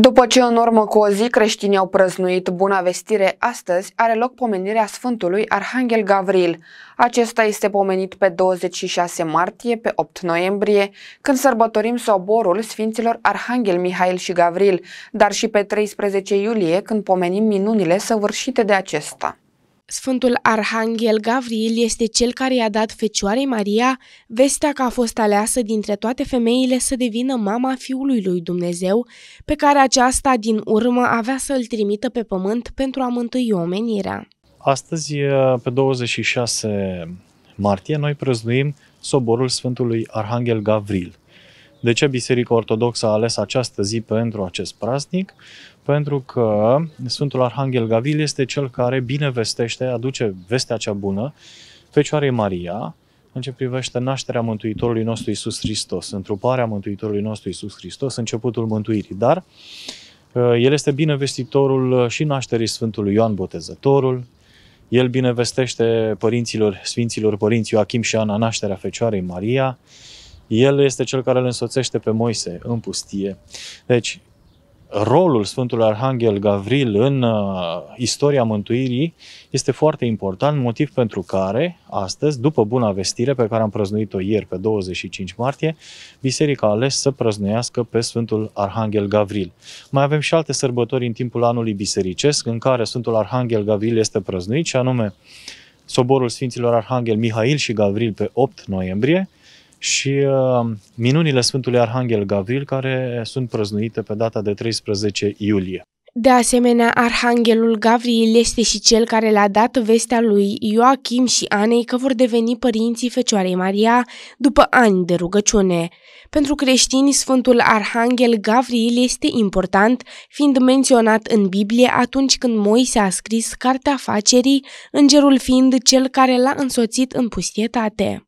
După ce în urmă cu o zi creștinii au prăznuit Buna Vestire, astăzi are loc pomenirea Sfântului Arhanghel Gavril. Acesta este pomenit pe 26 martie, pe 8 noiembrie, când sărbătorim soborul Sfinților Arhanghel Mihail și Gavril, dar și pe 13 iulie, când pomenim minunile săvârșite de acesta. Sfântul Arhanghel Gavril este cel care i-a dat Fecioarei Maria vestea că a fost aleasă dintre toate femeile să devină mama Fiului lui Dumnezeu, pe care aceasta din urmă avea să îl trimită pe pământ pentru a mântui omenirea. Astăzi, pe 26 martie, noi prăzduim soborul Sfântului Arhanghel Gavril – de ce Biserica Ortodoxă a ales această zi pentru acest praznic? Pentru că Sfântul Arhanghel Gavil este cel care bine vestește, aduce vestea cea bună Fecioarei Maria, în ce privește nașterea Mântuitorului nostru Isus Hristos, întruparea Mântuitorului nostru Isus Hristos, începutul mântuirii. Dar uh, el este binevestitorul și nașterii Sfântului Ioan Botezătorul, el binevestește părinților, sfinților părinți Ioachim și Ana nașterea Fecioarei Maria, el este cel care îl însoțește pe Moise în pustie. Deci, rolul Sfântului Arhanghel Gavril în uh, istoria mântuirii este foarte important, motiv pentru care astăzi, după Buna Vestire pe care am prăznuit-o ieri pe 25 martie, biserica a ales să prăznuiască pe Sfântul Arhanghel Gavril. Mai avem și alte sărbători în timpul anului bisericesc în care Sfântul Arhanghel Gavril este prăznuit și anume Soborul Sfinților Arhanghel Mihail și Gavril pe 8 noiembrie, și uh, minunile Sfântului Arhanghel Gavril, care sunt prăznuite pe data de 13 iulie. De asemenea, arhanghelul Gavril este și cel care le-a dat vestea lui Ioachim și Anei că vor deveni părinții Fecioarei Maria după ani de rugăciune. Pentru creștini, Sfântul Arhanghel Gavril este important, fiind menționat în Biblie atunci când Moise a scris Cartea Facerii, îngerul fiind cel care l-a însoțit în pustietate.